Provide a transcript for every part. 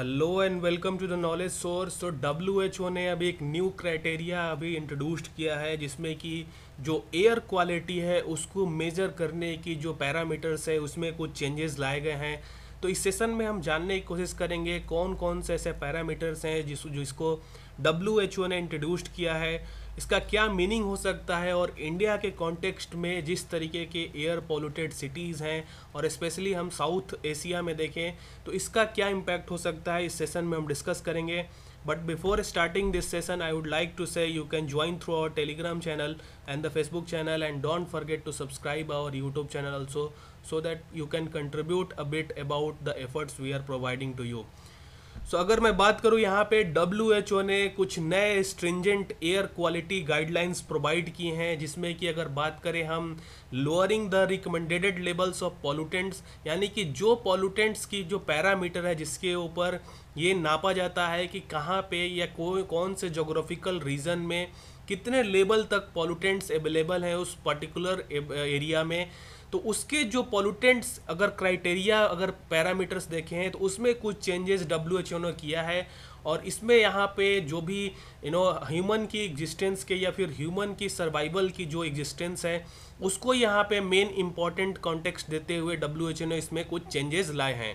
Hello and welcome to the knowledge source तो W H O ने अभी एक न्यू क्राइटेरिया अभी इंट्रोड्यूस्ड किया है जिसमें कि जो एयर क्वालिटी है उसको मेजर करने की जो पैरामीटर्स है उसमें कुछ चेंजेस लाए गए हैं तो इस सेशन में हम जानने की कोशिश करेंगे कौन कौन से ऐसे पैरामीटर्स हैं जिस जिसको डब्ल्यू एच ओ ने इंट्रोड्यूस्ड किया है इसका क्या मीनिंग हो सकता है और इंडिया के कॉन्टेक्स्ट में जिस तरीके के एयर पोल्यूटेड सिटीज़ हैं और स्पेशली हम साउथ एशिया में देखें तो इसका क्या इम्पैक्ट हो सकता है इस सेशन में हम डिस्कस करेंगे but before starting this session I would like to say you can join through our Telegram channel and the Facebook channel and don't forget to subscribe our YouTube channel also so that you can contribute a bit about the efforts we are providing to you so अगर मैं बात करूँ यहाँ पे W ने कुछ नए stringent air quality guidelines provide किए हैं जिसमें कि अगर बात करें हम lowering the recommended levels of pollutants यानी कि जो पॉल्यूटेंट्स की जो पैरामीटर है जिसके ऊपर ये नापा जाता है कि कहाँ पे या को, कौन से जोग्राफिकल रीजन में कितने लेवल तक पॉल्यूटेंट्स अवेलेबल हैं उस पर्टिकुलर एरिया में तो उसके जो पोलूटेंट्स अगर क्राइटेरिया अगर पैरामीटर्स देखे हैं तो उसमें कुछ चेंजेस डब्ल्यू ने किया है और इसमें यहाँ पे जो भी यू नो ह्यूमन की एग्जिस्टेंस के या फिर ह्यूमन की सर्वाइवल की जो एग्जिस्टेंस है उसको यहाँ पे मेन इम्पॉर्टेंट कॉन्टेक्स्ट देते हुए डब्ल्यू ने इसमें कुछ चेंजेस लाए हैं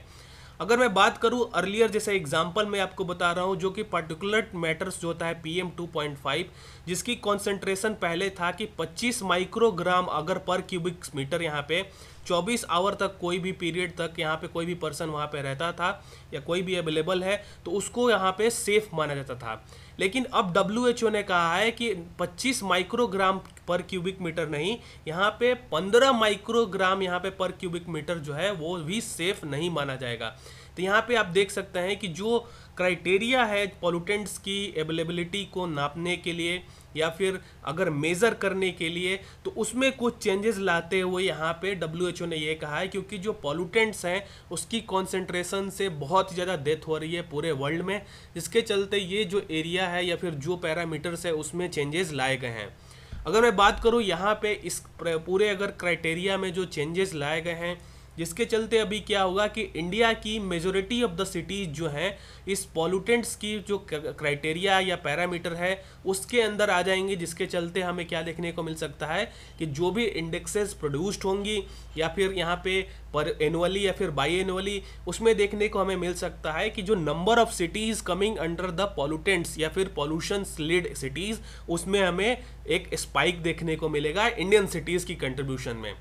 अगर मैं बात करूँ अर्लियर जैसे एग्जाम्पल मैं आपको बता रहा हूँ जो कि पार्टिकुलर मैटर्स जो होता है पी 2.5 जिसकी कॉन्सेंट्रेशन पहले था कि 25 माइक्रोग्राम अगर पर क्यूबिक मीटर यहाँ पे 24 आवर तक कोई भी पीरियड तक यहाँ पे कोई भी पर्सन वहाँ पे रहता था या कोई भी अवेलेबल है तो उसको यहाँ पे सेफ माना जाता था लेकिन अब डब्ल्यू ने कहा है कि 25 माइक्रोग्राम पर क्यूबिक मीटर नहीं यहाँ पे 15 माइक्रोग्राम यहाँ पे पर क्यूबिक मीटर जो है वो भी सेफ नहीं माना जाएगा तो यहाँ पे आप देख सकते हैं कि जो क्राइटेरिया है पोलूटेंट्स की अवेलेबिलिटी को नापने के लिए या फिर अगर मेज़र करने के लिए तो उसमें कुछ चेंजेस लाते हुए यहाँ पे डब्ल्यू ने ये कहा है क्योंकि जो पॉलूटेंट्स हैं उसकी कॉन्सेंट्रेशन से बहुत ज़्यादा डेथ हो रही है पूरे वर्ल्ड में इसके चलते ये जो एरिया है या फिर जो पैरामीटर्स है उसमें चेंजेस लाए गए हैं अगर मैं बात करूँ यहाँ पर इस पूरे अगर क्राइटेरिया में जो चेंजेस लाए गए हैं जिसके चलते अभी क्या होगा कि इंडिया की मेजोरिटी ऑफ द सिटीज़ जो हैं इस पॉल्यूटेंट्स की जो क्राइटेरिया या पैरामीटर है उसके अंदर आ जाएंगी जिसके चलते हमें क्या देखने को मिल सकता है कि जो भी इंडेक्सेस प्रोड्यूस्ड होंगी या फिर यहाँ पे पर एनुअली या फिर बाई एनुअली उसमें देखने को हमें मिल सकता है कि जो number of cities coming under the pollutants या फिर पॉल्यूशन स्लिड सिटीज़ उसमें हमें एक स्पाइक देखने को मिलेगा इंडियन सिटीज़ की कंट्रीब्यूशन में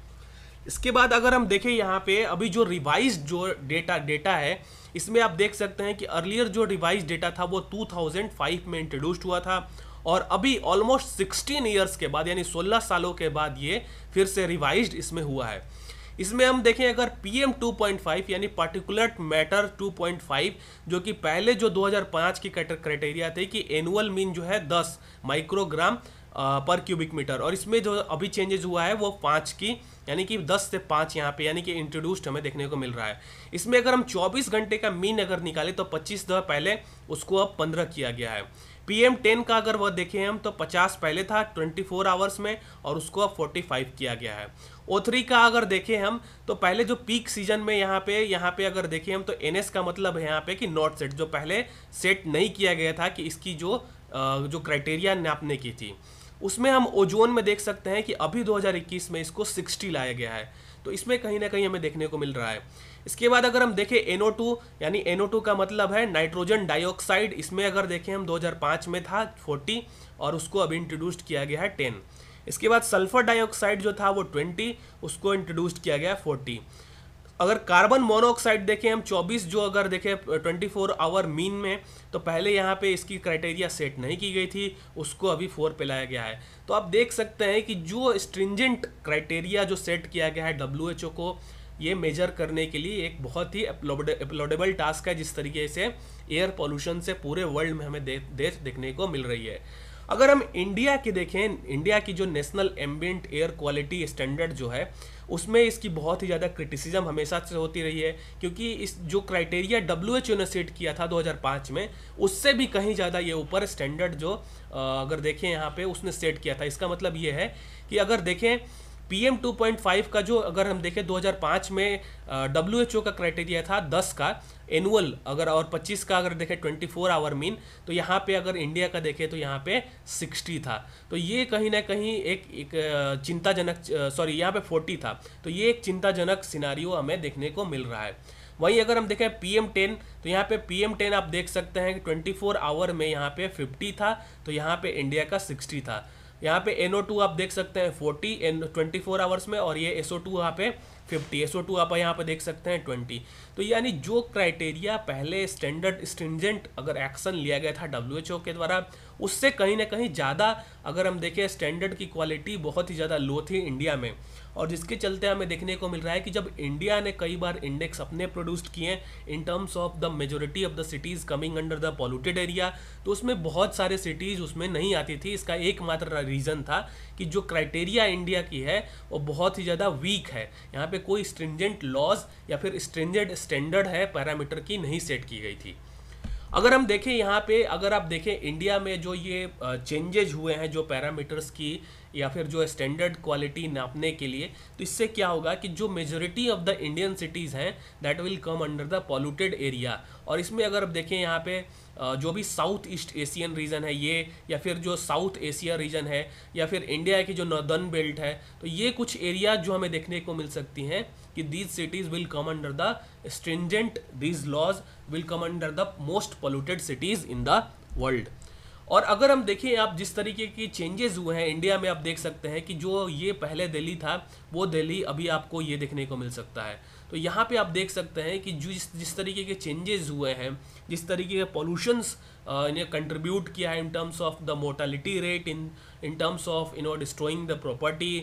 इसके बाद अगर हम देखें यहाँ पे अभी जो रिवाइज जो डेटा डेटा है इसमें आप देख सकते हैं कि अर्लियर जो रिवाइज डेटा था वो 2005 में इंट्रोड्यूस्ड हुआ था और अभी ऑलमोस्ट 16 इयर्स के बाद यानी 16 सालों के बाद ये फिर से रिवाइज इसमें हुआ है इसमें हम देखें अगर पी एम यानी पार्टिकुलर मैटर टू जो कि पहले जो 2005 की क्राइटेरिया थी कि एनुअल मीन जो है 10 माइक्रोग्राम पर क्यूबिक मीटर और इसमें जो अभी चेंजेस हुआ है वो पाँच की यानी कि 10 से 5 यहाँ पे यानी कि इंट्रोड्यूस्ड हमें देखने को मिल रहा है इसमें अगर हम 24 घंटे का मीन अगर निकालें तो 25 दर पहले उसको अब 15 किया गया है पीएम 10 का अगर वह देखें हम तो 50 पहले था 24 आवर्स में और उसको अब 45 किया गया है ओ थ्री का अगर देखें हम तो पहले जो पीक सीजन में यहाँ पे यहाँ पे अगर देखें हम तो एन का मतलब है यहाँ पे कि नॉट सेट जो पहले सेट नहीं किया गया था कि इसकी जो जो क्राइटेरिया नापने की थी उसमें हम ओजोन में देख सकते हैं कि अभी 2021 में इसको 60 लाया गया है तो इसमें कहीं ना कहीं हमें देखने को मिल रहा है इसके बाद अगर हम देखें टू यानी टू का मतलब है नाइट्रोजन डाइऑक्साइड इसमें अगर देखें हम 2005 में था 40 और उसको अब इंट्रोड्यूस्ड किया गया है 10 इसके बाद सल्फर डाइऑक्साइड जो था वो 20 उसको इंट्रोड्यूस्ड किया गया है 40 अगर कार्बन मोनोऑक्साइड देखें हम 24 जो अगर देखें 24 आवर मीन में तो पहले यहाँ पे इसकी क्राइटेरिया सेट नहीं की गई थी उसको अभी फोर पे लाया गया है तो आप देख सकते हैं कि जो स्ट्रिंजेंट क्राइटेरिया जो सेट किया गया है डब्ल्यू को ये मेजर करने के लिए एक बहुत ही अपलोडेबल टास्क है जिस तरीके से एयर पॉल्यूशन से पूरे वर्ल्ड में हमें देश देखने को मिल रही है अगर हम इंडिया की देखें इंडिया की जो national ambient air quality standard जो है उसमें इसकी बहुत ही ज़्यादा क्रिटिसिज्म हमेशा से होती रही है क्योंकि इस जो क्राइटेरिया डब्ल्यू एच ने सेट किया था 2005 में उससे भी कहीं ज़्यादा ये ऊपर स्टैंडर्ड जो अगर देखें यहाँ पे उसने सेट किया था इसका मतलब ये है कि अगर देखें पी 2.5 का जो अगर हम देखें 2005 में डब्ल्यू का क्राइटेरिया था 10 का एनुअल अगर और 25 का अगर देखें 24 आवर मीन तो यहाँ पे अगर इंडिया का देखें तो यहाँ पे 60 था तो ये कहीं ना कहीं एक, एक चिंताजनक सॉरी यहाँ पे 40 था तो ये एक चिंताजनक सिनारियो हमें देखने को मिल रहा है वहीं अगर हम देखें पी एम टेन तो यहाँ पे पी एम टेन आप देख सकते हैं कि ट्वेंटी फोर आवर में यहाँ पे फिफ्टी था तो यहाँ पे इंडिया का सिक्सटी था यहाँ पे NO2 आप देख सकते हैं 40 एन ट्वेंटी आवर्स में और ये SO2 यहाँ पे 50 SO2 आप यहाँ पे देख सकते हैं 20 तो यानी जो क्राइटेरिया पहले स्टैंडर्ड स्ट्रिंजेंट अगर एक्शन लिया गया था डब्ल्यू के द्वारा उससे कहीं ना कहीं ज़्यादा अगर हम देखें स्टैंडर्ड की क्वालिटी बहुत ही ज़्यादा लो थी इंडिया में और जिसके चलते हमें देखने को मिल रहा है कि जब इंडिया ने कई बार इंडेक्स अपने प्रोड्यूस्ड किए in terms of the majority of the cities coming under the polluted area तो उसमें बहुत सारे सिटीज़ उसमें नहीं आती थी इसका एकमात्र रीज़न था कि जो क्राइटेरिया इंडिया की है वो बहुत ही ज़्यादा वीक है यहाँ पर कोई स्ट्रिंजेंट लॉज या फिर स्ट्रिंजेंट स्टैंडर्ड है पैरामीटर की नहीं सेट की गई थी अगर हम देखें यहाँ पे अगर आप देखें इंडिया में जो ये चेंजेज हुए हैं जो पैरामीटर्स की या फिर जो स्टैंडर्ड क्वालिटी नापने के लिए तो इससे क्या होगा कि जो majority of the Indian cities हैं that will come under the polluted area और इसमें अगर आप देखें यहाँ पे जो भी साउथ ईस्ट एशियन रीजन है ये या फिर जो साउथ एशिया रीजन है या फिर इंडिया की जो नॉर्दर्न बेल्ट है तो ये कुछ एरिया जो हमें देखने को मिल सकती हैं कि these cities will come under the stringent these laws will come under the most polluted cities in the world और अगर हम देखें आप जिस तरीके के चेंजेस हुए हैं इंडिया में आप देख सकते हैं कि जो ये पहले दिल्ली था वो दिल्ली अभी आपको ये देखने को मिल सकता है तो यहाँ पे आप देख सकते हैं कि जिस जिस तरीके के चेंजेस हुए हैं जिस तरीके के पोल्यूशंस ने कंट्रीब्यूट किया है in terms of the mortality rate in in terms of in destroying the property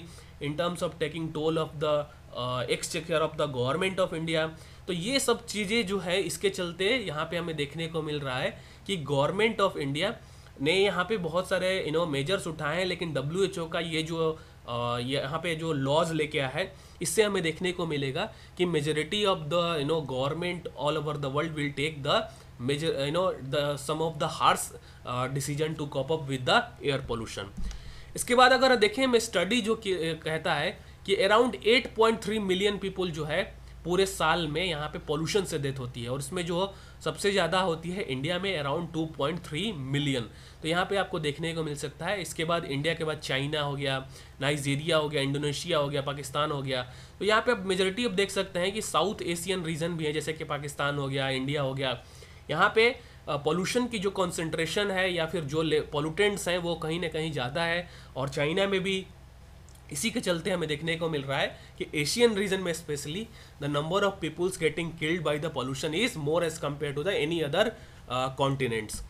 in terms of taking toll of the exchequer of the government of India तो ये सब चीज़ें जो है इसके चलते यहाँ पे हमें देखने को मिल रहा है कि गवर्नमेंट ऑफ इंडिया ने यहाँ पे बहुत सारे यू नो मेजर्स उठाए हैं लेकिन डब्ल्यू का ये जो यहाँ पे जो लॉज लेके आया है इससे हमें देखने को मिलेगा कि majority of the you know government all over the world will take the major you know the sum of the harsh decision to cope up with the air pollution इसके बाद अगर देखें मैं स्टडी जो कहता है कि अराउंड 8.3 मिलियन पीपल जो है पूरे साल में यहाँ पे पोल्यूशन से डेथ होती है और इसमें जो सबसे ज़्यादा होती है इंडिया में अराउंड 2.3 मिलियन तो यहाँ पे आपको देखने को मिल सकता है इसके बाद इंडिया के बाद चाइना हो गया नाइजीरिया हो गया इंडोनेशिया हो गया पाकिस्तान हो गया तो यहाँ पे आप मेजोरिटी आप देख सकते हैं कि साउथ एशियन रीजन भी है जैसे कि पाकिस्तान हो गया इंडिया हो गया यहाँ पे पोल्यूशन की जो कॉन्सेंट्रेशन है या फिर जो पोलूटेंट्स हैं वो कहीं ना कहीं ज़्यादा है और चाइना में भी इसी के चलते हमें देखने को मिल रहा है कि एशियन रीजन में specially the number of peoples getting killed by the pollution is more as compare to the any other continents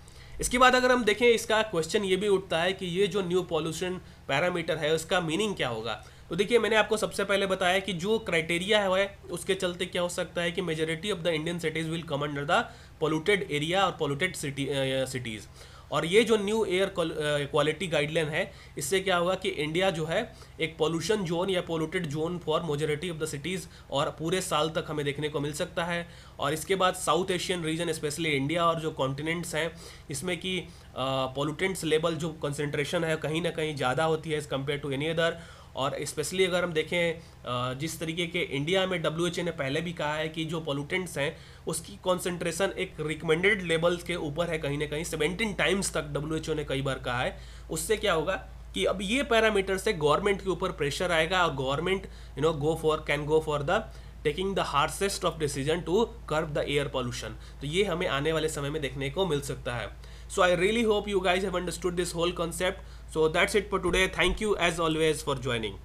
इसके बाद अगर हम देखें इसका क्वेश्चन ये भी उठता है कि ये जो न्यू पॉल्यूशन पैरामीटर है उसका मीनिंग क्या होगा तो देखिए मैंने आपको सबसे पहले बताया कि जो क्राइटेरिया है उसके चलते क्या हो सकता है कि majority of the Indian cities will come under the polluted area और पोलूटेड सिटी सिटीज़ और ये जो न्यू एयर क्वालिटी गाइडलाइन है इससे क्या होगा कि इंडिया जो है एक पोल्यूशन जोन या polluted zone for majority of the cities और पूरे साल तक हमें देखने को मिल सकता है और इसके बाद south Asian region specially India और जो कॉन्टिनेंट्स हैं इसमें कि पोल्यूटेंट्स uh, लेवल जो कंसनट्रेशन है कहीं ना कहीं ज़्यादा होती है as compare to any other और स्पेशली अगर हम देखें जिस तरीके के इंडिया में डब्ल्यू ने पहले भी कहा है कि जो पोलूटेंट्स हैं उसकी कॉन्सेंट्रेशन एक रिकमेंडेड लेवल के ऊपर है कहीं ना कहीं सेवेंटीन टाइम्स तक डब्ल्यू ने कई बार कहा है उससे क्या होगा कि अब ये पैरामीटर से गवर्नमेंट के ऊपर प्रेशर आएगा और government you know go for can go for the taking the harshest of decision to curb the air pollution तो ये हमें आने वाले समय में देखने को मिल सकता है so I really hope you guys have understood this whole concept So that's it for today. Thank you as always for joining.